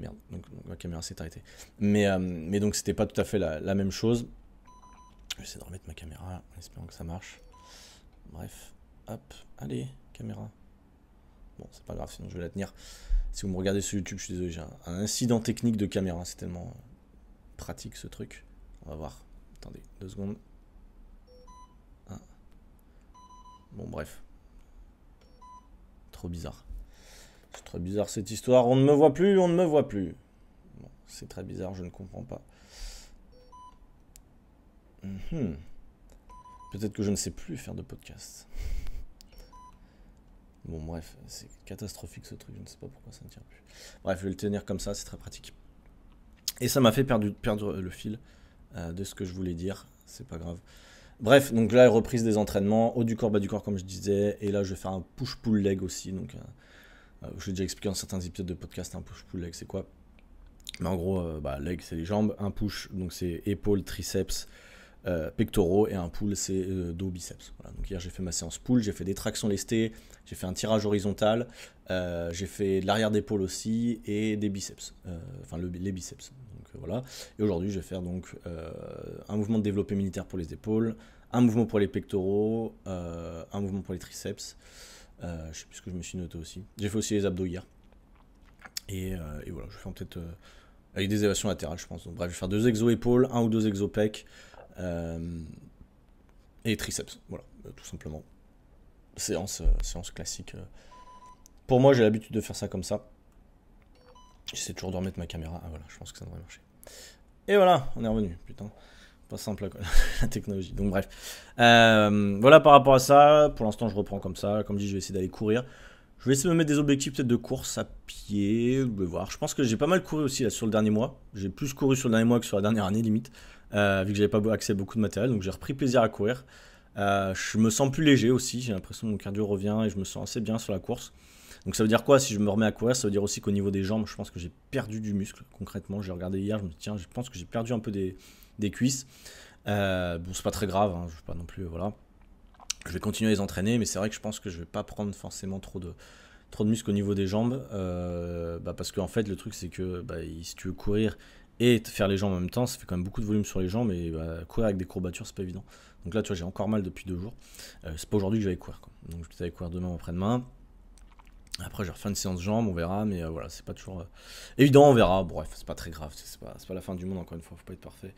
Speaker 1: Merde, donc ma caméra s'est arrêtée. Mais, euh, mais donc c'était pas tout à fait la, même chose. Je vais essayer de remettre ma caméra en espérant que ça marche. Bref, hop, allez, caméra. Bon, c'est pas grave, sinon je vais la tenir. Si vous me regardez sur YouTube, je suis désolé, j'ai un, incident technique de caméra, c'est tellement pratique ce truc. On va voir. Attendez, deux secondes. Ah. Bon, bref. Trop bizarre. C'est très bizarre cette histoire. On ne me voit plus, on ne me voit plus. c'est très bizarre, je ne comprends pas. Mhm. Peut-être que je ne sais plus faire de podcast. Bon, bref, c'est catastrophique ce truc, je ne sais pas pourquoi ça ne tient plus. Bref, je vais le tenir comme ça, c'est très pratique. Et ça m'a fait perdre, perdre le fil euh, de ce que je voulais dire, c'est pas grave. Bref, donc là, reprise des entraînements, haut du corps, bas du corps, comme je disais, et là, je vais faire un push-pull leg aussi, donc. Euh, euh, je l'ai déjà expliqué dans certains épisodes de podcast, un push-pull leg, c'est quoi Mais en gros, euh, bah, leg, c'est les jambes, un push, donc c'est épaules, triceps, euh, pectoraux et un pull c'est dos biceps. Donc hier j'ai fait ma séance pull, j'ai fait des tractions lestées, j'ai fait un tirage horizontal, j'ai fait de l'arrière d'épaule aussi et des biceps, enfin les biceps. Donc voilà. Et aujourd'hui je vais faire donc un mouvement de développé militaire pour les épaules, un mouvement pour les pectoraux, un mouvement pour les triceps. Euh, je sais plus ce que je me suis noté aussi. J'ai fait aussi les abdos hier. Et, euh, voilà, je vais faire peut-être euh, avec des élévations latérales, je pense. bref, je vais faire deux exo épaules, un ou deux exo pecs euh, et triceps. Voilà, tout simplement. Séance, séance classique. Pour moi, j'ai l'habitude de faire ça comme ça. J'essaie toujours de remettre ma caméra. Ah voilà, je pense que ça devrait marcher. Et voilà, on est revenu, putain. Pas simple la technologie. Donc bref. Euh, voilà par rapport à ça. Pour l'instant, je reprends comme ça. Comme dit, je vais essayer d'aller courir. Je vais essayer de me mettre des objectifs peut-être de course à pied. Je voir. Je pense que j'ai pas mal couru aussi là, sur le dernier mois. J'ai plus couru sur le dernier mois que sur la dernière année limite. Euh, vu que j'avais pas accès à beaucoup de matériel. Donc j'ai repris plaisir à courir. Euh, je me sens plus léger aussi. J'ai l'impression que mon cardio revient et je me sens assez bien sur la course. Donc ça veut dire quoi Si je me remets à courir, ça veut dire aussi qu'au niveau des jambes, je pense que j'ai perdu du muscle. Concrètement, j'ai regardé hier, je me dis tiens, je pense que j'ai perdu un peu des, des cuisses. Euh, bon, c'est pas très grave, hein, je vais pas non plus, voilà. Je vais continuer à les entraîner, mais c'est vrai que je pense que je vais pas prendre forcément trop de, trop de muscles au niveau des jambes, euh, bah, parce qu'en en fait, le truc, c'est que bah, si tu veux courir et faire les jambes en même temps, ça fait quand même beaucoup de volume sur les jambes, et bah, courir avec des courbatures, c'est pas évident. Donc là, tu vois, j'ai encore mal depuis deux jours. Euh, c'est pas aujourd'hui que je vais courir, Donc je vais courir demain, après-demain. Après, j'ai fin de séance de jambes, on verra, mais voilà, c'est pas toujours évident, on verra. Bref, c'est pas très grave, c'est pas, pas, la fin du monde, encore une fois, faut pas être parfait.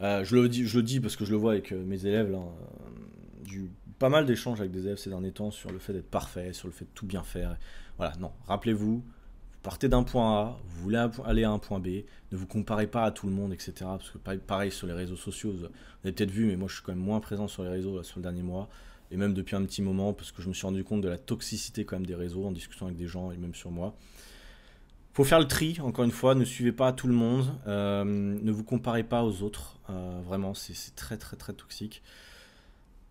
Speaker 1: Euh, je, le dis, je dis parce que je le vois avec euh, mes élèves, euh, pas mal d'échanges avec des élèves ces derniers temps sur le fait d'être parfait, sur le fait de tout bien faire. Voilà, non, rappelez-vous, vous partez d'un point A, vous voulez aller à un point B, ne vous comparez pas à tout le monde, etc. Parce que pareil, sur les réseaux sociaux, vous avez peut-être vu, mais moi je suis quand même moins présent sur les réseaux sur le dernier mois et même depuis un petit moment, parce que je me suis rendu compte de la toxicité quand même des réseaux en discutant avec des gens et même sur moi faut faire le tri, encore une fois, ne suivez pas tout le monde, euh, ne vous comparez pas aux autres, euh, vraiment, c'est très très très toxique.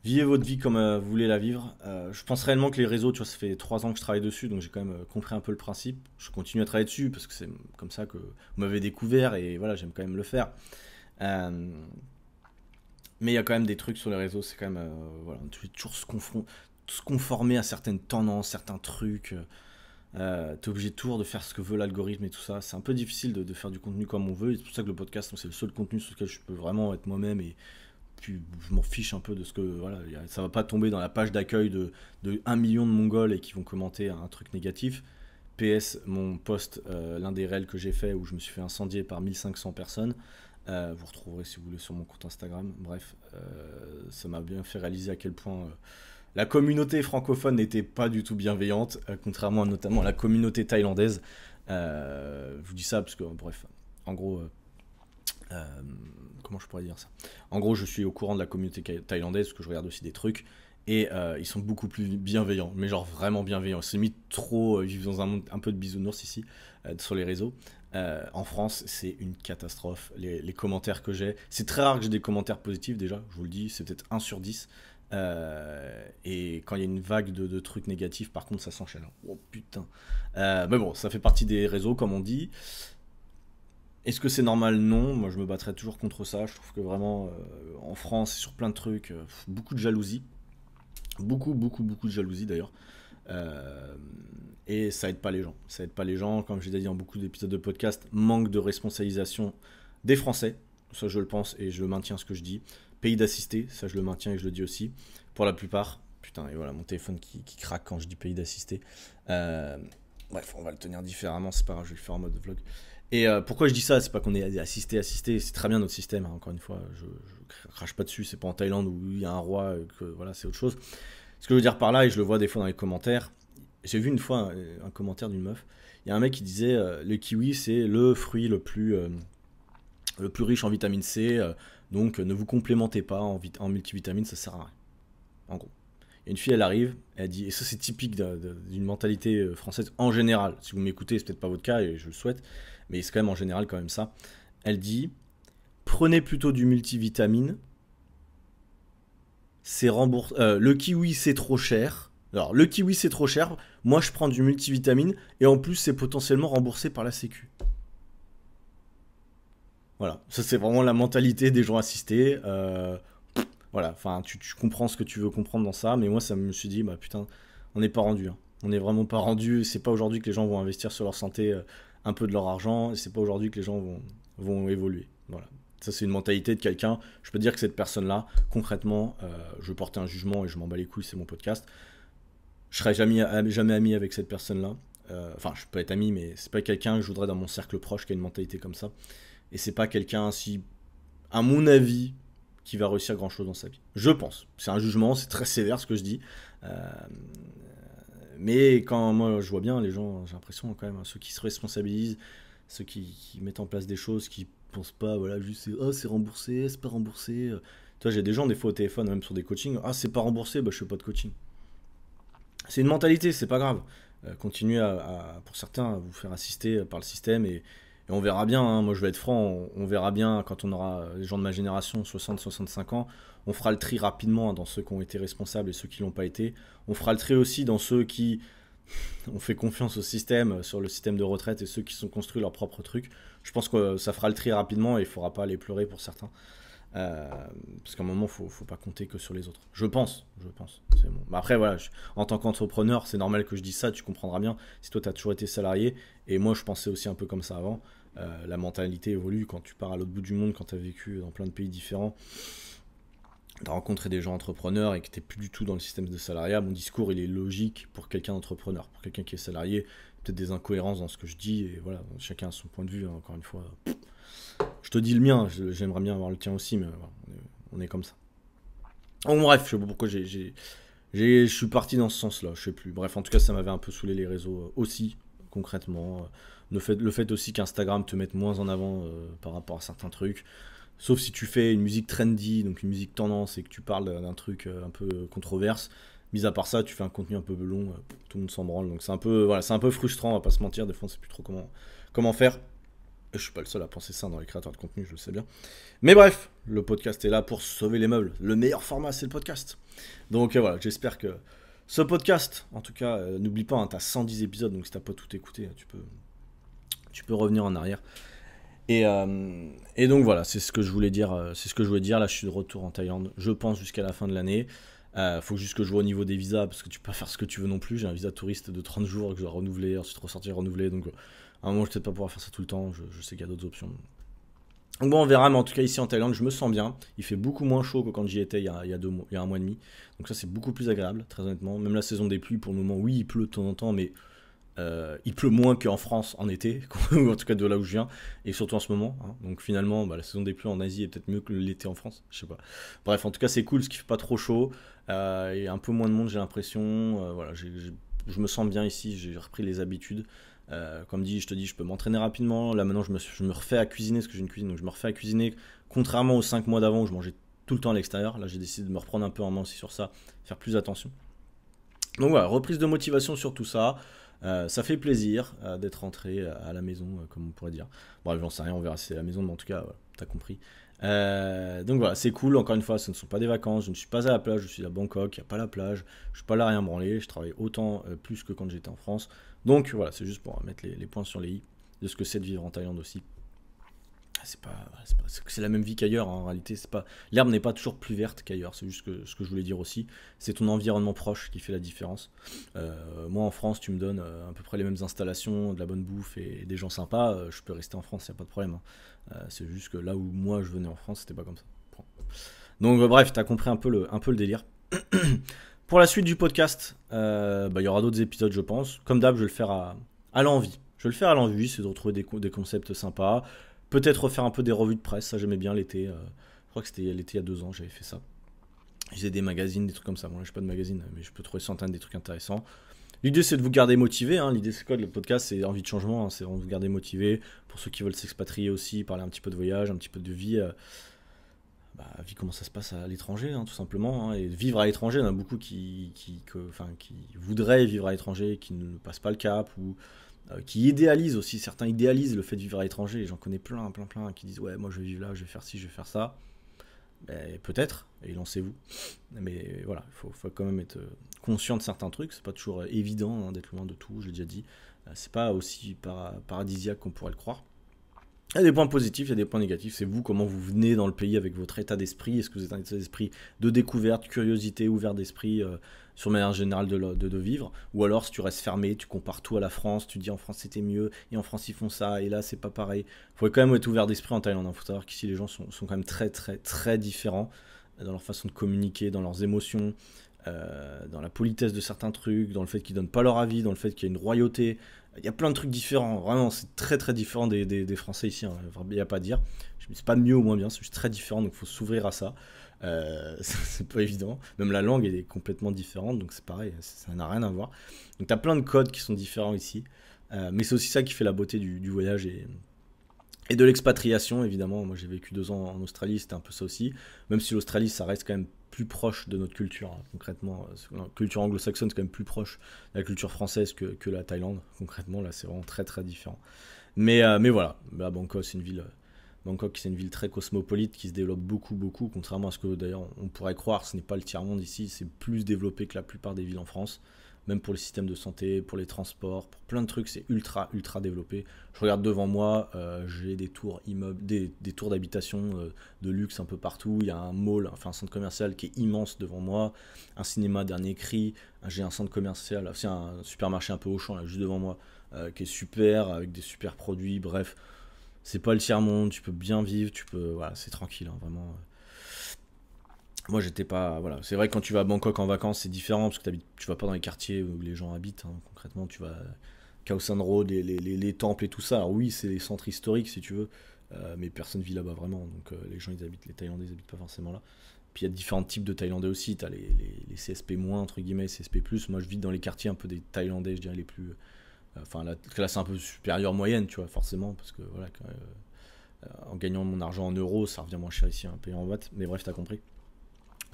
Speaker 1: Vivez votre vie comme euh, vous voulez la vivre. je pense réellement que les réseaux, tu vois, ça fait trois ans que je travaille dessus, donc j'ai quand même compris un peu le principe. Je continue à travailler dessus parce que c'est comme ça que vous m'avez découvert et voilà, j'aime quand même le faire. mais il y a quand même des trucs sur les réseaux, c'est quand même, voilà, on toujours se, conformer à certaines tendances, certains trucs. Euh, t'es obligé toujours de faire ce que veut l'algorithme et tout ça. C'est un peu difficile de, de, faire du contenu comme on veut. c'est pour ça que le podcast, c'est le seul contenu sur lequel je peux vraiment être moi-même. Et puis, je m'en fiche un peu de ce que. Voilà, ça va pas tomber dans la page d'accueil de, de 1 million de Mongols et qui vont commenter un truc négatif. PS, mon post, euh, l'un des réels que j'ai fait où je me suis fait incendier par 1500 personnes. Euh, vous retrouverez si vous voulez sur mon compte Instagram. Bref, ça m'a bien fait réaliser à quel point la communauté francophone n'était pas du tout bienveillante, euh, contrairement notamment à la communauté thaïlandaise. Euh, je vous dis ça parce que, bref, en gros, euh, comment je pourrais dire ça En gros, je suis au courant de la communauté thaïlandaise, parce que je regarde aussi des trucs, et ils sont beaucoup plus bienveillants, mais genre vraiment bienveillants. C'est mis trop, ils vivent dans un monde un peu de bisounours ici, sur les réseaux. en France, c'est une catastrophe. Les, les commentaires que j'ai, c'est très rare que j'ai des commentaires positifs déjà, je vous le dis, c'est peut-être 1 sur 10. Euh, et quand il y a une vague de, trucs négatifs, par contre, ça s'enchaîne. Oh putain. Euh, mais bon, ça fait partie des réseaux, comme on dit. Est-ce que c'est normal Non. Moi, je me battrais toujours contre ça. Je trouve que vraiment, euh, en France, sur plein de trucs, beaucoup de jalousie. Beaucoup, beaucoup, beaucoup de jalousie d'ailleurs. et ça aide pas les gens. Ça aide pas les gens, comme je j'ai dit dans beaucoup d'épisodes de podcast, manque de responsabilisation des Français. Ça, je le pense et je maintiens ce que je dis. Pays d'assisté, ça je le maintiens et je le dis aussi. Pour la plupart, putain, et voilà, mon téléphone qui, craque quand je dis pays d'assisté euh, bref, on va le tenir différemment, c'est pas grave, je vais le faire en mode vlog. Et euh, pourquoi je dis ça C'est pas qu'on est assisté, assisté, c'est très bien notre système, hein, encore une fois, je, crache pas dessus, c'est pas en Thaïlande où il y a un roi, que voilà, c'est autre chose. Ce que je veux dire par là, et je le vois des fois dans les commentaires, j'ai vu une fois euh, un, commentaire d'une meuf, il y a un mec qui disait le kiwi c'est le fruit le plus, le plus riche en vitamine C, donc euh, ne vous complémentez pas en, en multivitamines, ça sert à rien. En gros. une fille, elle arrive, elle dit, et ça c'est typique d'une mentalité euh, française en général, si vous m'écoutez, c'est peut-être pas votre cas et je le souhaite, mais c'est quand même en général quand même ça. Elle dit, prenez plutôt du multivitamine, c'est remboursé, euh, le kiwi c'est trop cher, alors le kiwi c'est trop cher, moi je prends du multivitamine et en plus c'est potentiellement remboursé par la sécu. Voilà, ça c'est vraiment la mentalité des gens assistés. Euh, voilà, enfin, tu, comprends ce que tu veux comprendre dans ça, mais moi, ça me suis dit, bah putain, on n'est pas rendu. Hein. On n'est vraiment pas rendu. C'est pas aujourd'hui que les gens vont investir sur leur santé euh, un peu de leur argent, et c'est pas aujourd'hui que les gens vont, évoluer. Voilà. Ça, c'est une mentalité de quelqu'un. Je peux dire que cette personne-là, concrètement, euh, je porte un jugement et je m'en bats les couilles, c'est mon podcast. Je serai jamais, jamais ami avec cette personne-là. Enfin, je peux être ami, mais c'est pas quelqu'un que je voudrais dans mon cercle proche qui a une mentalité comme ça. Et c'est pas quelqu'un si, à mon avis, qui va réussir grand chose dans sa vie. Je pense. C'est un jugement, c'est très sévère ce que je dis. Euh, mais quand moi je vois bien les gens, j'ai l'impression quand même, hein, ceux qui se responsabilisent, ceux qui, mettent en place des choses, qui pensent pas, voilà, juste oh, c'est remboursé, c'est pas remboursé. Toi, j'ai des gens des fois au téléphone, même sur des coachings, ah c'est pas remboursé, bah je fais pas de coaching. C'est une mentalité, c'est pas grave. continuer euh, continuez à, pour certains, à vous faire assister par le système et, et on verra bien, hein, moi je vais être franc, on, verra bien quand on aura euh, les gens de ma génération, 60-65 ans, on fera le tri rapidement hein, dans ceux qui ont été responsables et ceux qui l'ont pas été. On fera le tri aussi dans ceux qui ont fait confiance au système, euh, sur le système de retraite et ceux qui sont construits leur propre truc. Je pense que euh, ça fera le tri rapidement et il ne faudra pas aller pleurer pour certains. parce qu'à un moment, faut, faut pas compter que sur les autres. Je pense, je pense. C'est bon. après, voilà, en tant qu'entrepreneur, c'est normal que je dise ça, tu comprendras bien. Si toi, tu as toujours été salarié, et moi, je pensais aussi un peu comme ça avant, euh, la mentalité évolue quand tu pars à l'autre bout du monde, quand tu as vécu dans plein de pays différents, de rencontrer des gens entrepreneurs et que tu plus du tout dans le système de salariat. Mon discours, il est logique pour quelqu'un d'entrepreneur. Pour quelqu'un qui est salarié, peut-être des incohérences dans ce que je dis. Et voilà, chacun a son point de vue, hein, encore une fois. Je te dis le mien, j'aimerais bien avoir le tien aussi, mais on, est, comme ça. Bon bref, je sais pas pourquoi j'ai. Je suis parti dans ce sens-là, je sais plus. Bref, en tout cas, ça m'avait un peu saoulé les réseaux euh, aussi, concrètement. Euh, le fait, le fait aussi qu'Instagram te mette moins en avant euh, par rapport à certains trucs. Sauf si tu fais une musique trendy, donc une musique tendance, et que tu parles d'un truc euh, un peu controverse. Mis à part ça, tu fais un contenu un peu long, euh, tout le monde s'en branle. Donc c'est un peu, voilà, c'est un peu frustrant, on va pas se mentir. Des fois, on sait plus trop comment, comment faire. je suis pas le seul à penser ça dans les créateurs de contenu, je le sais bien. Mais bref, le podcast est là pour sauver les meubles. Le meilleur format, c'est le podcast. Donc voilà, j'espère que ce podcast, en tout cas, n'oublie pas, hein, t'as tu as 110 épisodes, donc si t'as pas tout écouté, tu peux, tu peux revenir en arrière. Et, euh, et donc voilà, c'est ce que je voulais dire. Euh, c'est ce que je voulais dire. Là, je suis de retour en Thaïlande. Je pense jusqu'à la fin de l'année. Euh, faut juste que je vois au niveau des visas parce que tu peux faire ce que tu veux non plus. J'ai un visa touriste de 30 jours que je dois renouveler, ensuite ressortir renouveler. Donc euh, à un moment, je vais peut-être pas pouvoir faire ça tout le temps. Je, sais qu'il y a d'autres options. Donc bon, on verra, mais en tout cas ici en Thaïlande, je me sens bien. Il fait beaucoup moins chaud que quand j'y étais il y, il y a un mois et demi. Donc ça, c'est beaucoup plus agréable, très honnêtement. Même la saison des pluies, pour le moment, oui, il pleut de temps en temps, mais euh, il pleut moins qu'en France en été, ou en tout cas de là où je viens, et surtout en ce moment. Hein. Donc finalement, bah, la saison des pluies en Asie est peut-être mieux que l'été en France, je sais pas. Bref, en tout cas, c'est cool, ce qui fait pas trop chaud. Il y a un peu moins de monde, j'ai l'impression. Euh, voilà, je me sens bien ici, j'ai repris les habitudes. Euh, comme dit, je te dis, je peux m'entraîner rapidement. Là maintenant, je me, je me, refais à cuisiner, parce que j'ai une cuisine, donc je me refais à cuisiner. Contrairement aux 5 mois d'avant où je mangeais tout le temps à l'extérieur, là j'ai décidé de me reprendre un peu en main aussi sur ça, faire plus attention. Donc voilà, reprise de motivation sur tout ça. Euh, ça fait plaisir euh, d'être rentré euh, à la maison, comme on pourrait dire. Bref, j'en sais rien, on verra si c'est la maison, mais en tout cas, t'as compris. donc voilà, c'est cool. Encore une fois, ce ne sont pas des vacances. Je ne suis pas à la plage, je suis à Bangkok, il n'y a pas la plage. Je ne suis pas là à rien branler. Je travaille autant plus que quand j'étais en France. Donc voilà, c'est juste pour mettre les, les points sur les i de ce que c'est de vivre en Thaïlande aussi c'est pas, c'est la même vie qu'ailleurs hein, en réalité. C'est pas, l'herbe n'est pas toujours plus verte qu'ailleurs. C'est juste que, ce que je voulais dire aussi. C'est ton environnement proche qui fait la différence. Euh, moi en France, tu me donnes euh, à peu près les mêmes installations, de la bonne bouffe et, des gens sympas. Euh, je peux rester en France, n'y a pas de problème. Hein. c'est juste que là où moi je venais en France, c'était pas comme ça. Donc bref, bref, as compris un peu le, un peu le délire. Pour la suite du podcast, bah, il y aura d'autres épisodes, je pense. Comme d'hab, je vais le faire à, à l'envie. Je vais le faire à l'envie, c'est de retrouver des, des concepts sympas. Peut-être faire un peu des revues de presse, ça j'aimais bien l'été. Euh, je crois que c'était l'été il y a deux ans, j'avais fait ça. J'ai des magazines, des trucs comme ça. Bon, là, je pas de magazine, mais je peux trouver centaines des trucs intéressants. L'idée, c'est de vous garder motivé. Hein. L'idée, c'est quoi le podcast C'est envie de changement. Hein. C'est vraiment de vous garder motivé. Pour ceux qui veulent s'expatrier aussi, parler un petit peu de voyage, un petit peu de vie. Euh, bah, vie, comment ça se passe à l'étranger, hein, tout simplement. et vivre à l'étranger, il y en a beaucoup qui, qui, qui voudraient vivre à l'étranger, qui ne passent pas le cap ou euh, qui idéalisent aussi, certains idéalisent le fait de vivre à l'étranger, j'en connais plein, plein, plein, qui disent ouais, moi je vais vivre là, je vais faire ci, je vais faire ça. Ben, peut-être, et lancez-vous. Mais voilà, il faut, quand même être euh, conscient de certains trucs, c'est pas toujours euh, évident hein, d'être loin de tout, je l'ai déjà dit. C'est pas aussi paradisiaque qu'on pourrait le croire. Il y a des points positifs, il y a des points négatifs. C'est vous, comment vous venez dans le pays avec votre état d'esprit. Est-ce que vous êtes un état d'esprit de découverte, curiosité, ouvert d'esprit, sur manière générale de, de, vivre. Ou alors, si tu restes fermé, tu compares tout à la France, tu dis en France c'était mieux, et en France ils font ça, et là c'est pas pareil. Il faut quand même être ouvert d'esprit en Thaïlande. Il hein. faut savoir qu'ici les gens sont, quand même très, très, très différents dans leur façon de communiquer, dans leurs émotions, euh, dans la politesse de certains trucs, dans le fait qu'ils donnent pas leur avis, dans le fait qu'il y a une royauté. Il y a plein de trucs différents. Vraiment, c'est très très différent des, Français ici. Il hein. n'y a pas à dire. C'est pas mieux ou moins bien, c'est juste très différent. Donc, il faut s'ouvrir à ça. Euh, c'est pas évident. Même la langue elle est complètement différente, donc c'est pareil, ça n'a rien à voir. Donc t'as plein de codes qui sont différents ici, euh, mais c'est aussi ça qui fait la beauté du, voyage et, et de l'expatriation, évidemment. Moi j'ai vécu deux ans en Australie, c'était un peu ça aussi. Même si l'Australie ça reste quand même plus proche de notre culture, hein, concrètement. Euh, la culture anglo-saxonne c'est quand même plus proche de la culture française que, que la Thaïlande, concrètement. Là c'est vraiment très très différent. Mais, mais voilà, Bangkok c'est une ville Bangkok, c'est une ville très cosmopolite qui se développe beaucoup, beaucoup, contrairement à ce que d'ailleurs on pourrait croire, ce n'est pas le tiers-monde ici, c'est plus développé que la plupart des villes en France, même pour les systèmes de santé, pour les transports, pour plein de trucs, c'est ultra, ultra développé. Je regarde devant moi, euh, j'ai des tours immeubles, des, tours d'habitation euh, de luxe un peu partout, il y a un mall, enfin un centre commercial qui est immense devant moi, un cinéma dernier cri, j'ai un centre commercial, c'est un supermarché un peu au champ, là, juste devant moi, euh, qui est super, avec des super produits, bref c'est pas le tiers monde, tu peux bien vivre, tu peux, voilà, c'est tranquille, hein, vraiment. Moi, j'étais pas, voilà, c'est vrai que quand tu vas à Bangkok en vacances, c'est différent parce que tu vas pas dans les quartiers où les gens habitent. Hein. Concrètement, tu vas Khao San Road, les, temples et tout ça. Alors oui, c'est les centres historiques si tu veux, euh, mais personne vit là-bas vraiment. Donc euh, les gens, ils habitent, les Thaïlandais, habitent pas forcément là. Puis il y a différents types de Thaïlandais aussi. Tu les, les, CSP- moins, entre guillemets, CSP+. plus. Moi, je vis dans les quartiers un peu des Thaïlandais, je dirais les plus euh, enfin la classe un peu supérieure moyenne, tu vois, forcément, parce que voilà, euh, en gagnant mon argent en euros, ça revient moins cher ici, un payer en watts, mais bref, t'as compris.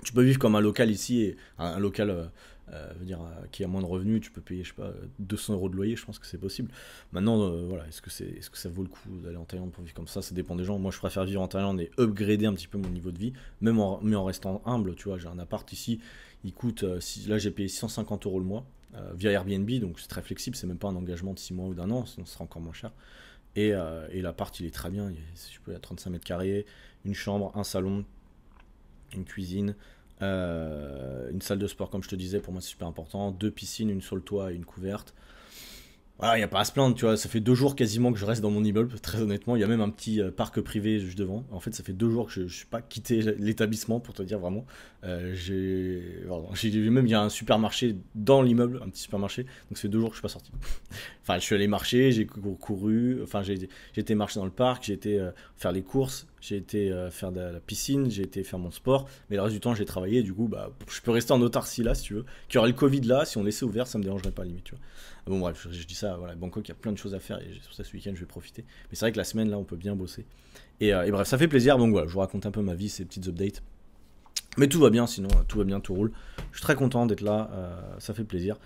Speaker 1: Tu peux vivre comme un local ici, un, local euh, dire, qui a moins de revenus, tu peux payer, je sais pas, 200 euros de loyer, je pense que c'est possible. Maintenant, voilà, est-ce que, c'est, ce que ça vaut le coup d'aller en Thaïlande pour vivre comme ça Ça dépend des gens. Moi, je préfère vivre en Thaïlande et upgrader un petit peu mon niveau de vie, même mais en restant humble, tu vois, j'ai un appart ici il coûte, euh, là j'ai payé 150 euros le mois euh, via Airbnb, donc c'est très flexible, c'est même pas un engagement de 6 mois ou d'un an, sinon ce sera encore moins cher. Et, euh, et l'appart il est très bien, il je peux, 35 mètres carrés, une chambre, un salon, une cuisine, une salle de sport, comme je te disais, pour moi c'est super important. Deux piscines, une sur le toit et une couverte voilà, il n'y a pas à se plaindre, tu vois. Ça fait deux jours quasiment que je reste dans mon immeuble, très honnêtement. Il y a même un petit euh, parc privé juste devant. En fait, ça fait deux jours que je ne suis pas quitté l'établissement, pour te dire vraiment. Euh, j'ai. Même, il y a un supermarché dans l'immeuble, un petit supermarché. Donc, ça fait deux jours que je ne suis pas sorti. enfin, je suis allé marcher, j'ai couru. Enfin, j'ai été marcher dans le parc, j'ai été euh, faire les courses j'ai été euh, faire de la piscine, j'ai été faire mon sport, mais le reste du temps j'ai travaillé, du coup bah, je peux rester en autarcie là si tu veux. Qu'il y aurait le Covid là, si on laissait ouvert, ça me dérangerait pas limite, tu vois. Bon bref, je, dis ça, voilà, Bangkok, il y a plein de choses à faire, et sur ça ce week-end je vais profiter. Mais c'est vrai que la semaine là, on peut bien bosser. Euh, et, bref, ça fait plaisir, donc voilà, je vous raconte un peu ma vie, ces petites updates. Mais tout va bien, sinon euh, tout va bien, tout roule. Je suis très content d'être là, ça fait plaisir.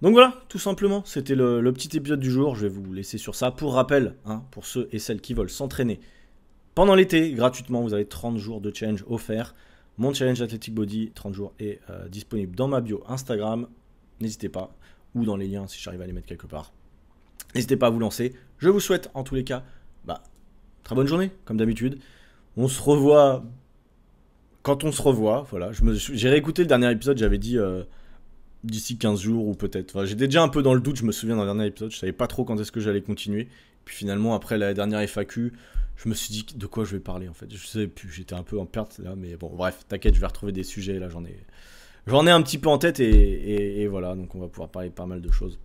Speaker 1: Donc voilà, tout simplement, c'était le, petit épisode du jour. Je vais vous laisser sur ça. Pour rappel, hein, pour ceux et celles qui veulent s'entraîner, pendant l'été, gratuitement, vous avez 30 jours de challenge offerts. Mon challenge Athletic Body, 30 jours, est euh, disponible dans ma bio Instagram. N'hésitez pas, ou dans les liens si j'arrive à les mettre quelque part. N'hésitez pas à vous lancer. Je vous souhaite en tous les cas, bah, très bonne journée, comme d'habitude. On se revoit quand on se revoit. Voilà, j'ai réécouté le dernier épisode, j'avais dit euh, d'ici 15 jours ou peut-être. Enfin, j'étais déjà un peu dans le doute, je me souviens d'un dernier épisode, je savais pas trop quand est-ce que j'allais continuer. Puis finalement, après la dernière FAQ, je me suis dit de quoi je vais parler en fait. Je sais plus, j'étais un peu en perte là, mais bon, bref, t'inquiète, je vais retrouver des sujets là, j'en ai, j'en ai un petit peu en tête et, voilà, donc on va pouvoir parler pas mal de choses.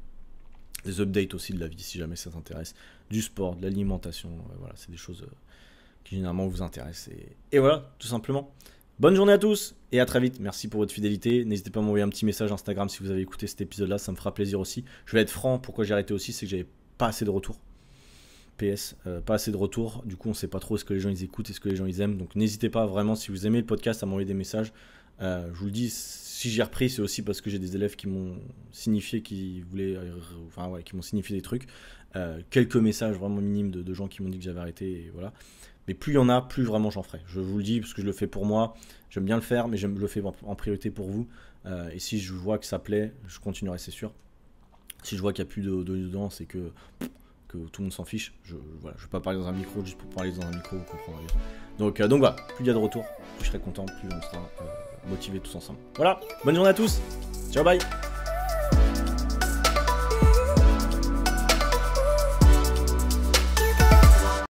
Speaker 1: Des updates aussi de la vie si jamais ça t'intéresse, du sport, de l'alimentation, euh, voilà, c'est des choses euh, qui généralement vous intéressent et, et, voilà, tout simplement. Bonne journée à tous et à très vite. Merci pour votre fidélité. N'hésitez pas à m'envoyer un petit message Instagram si vous avez écouté cet épisode-là, ça me fera plaisir aussi. Je vais être franc, pourquoi j'ai arrêté aussi, c'est que j'avais pas assez de retours PS, euh, pas assez de retours. Du coup, on sait pas trop ce que les gens ils écoutent et ce que les gens ils aiment. Donc, n'hésitez pas vraiment, si vous aimez le podcast, à m'envoyer des messages. Euh, je vous le dis, si j'ai repris, c'est aussi parce que j'ai des élèves qui m'ont signifié qu'ils voulaient, euh, enfin ouais, qui m'ont signifié des trucs. quelques messages vraiment minimes de, gens qui m'ont dit que j'avais arrêté et voilà. Mais plus il y en a, plus vraiment j'en ferai. Je vous le dis parce que je le fais pour moi. J'aime bien le faire, mais je le fais en priorité pour vous. et si je vois que ça plaît, je continuerai, c'est sûr. Si je vois qu'il n'y a plus de, de, dedans, c'est que que tout le monde s'en fiche. Je, ne voilà, vais pas parler dans un micro juste pour parler dans un micro, vous comprendrez. Donc, euh, donc voilà, plus il y a de retour, plus je serai content, plus on sera euh, motivés tous ensemble. Voilà, bonne journée à tous, ciao bye